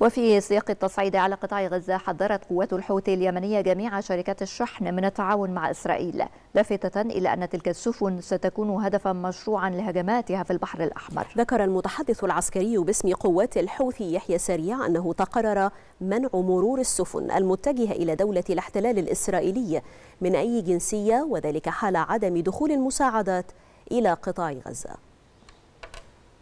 وفي سياق التصعيد على قطاع غزة حذرت قوات الحوثي اليمنية جميع شركات الشحن من التعاون مع إسرائيل لافتة إلى أن تلك السفن ستكون هدفا مشروعا لهجماتها في البحر الأحمر ذكر المتحدث العسكري باسم قوات الحوثي يحيى سريع أنه تقرر منع مرور السفن المتجهة إلى دولة الاحتلال الإسرائيلي من أي جنسية وذلك حال عدم دخول المساعدات إلى قطاع غزة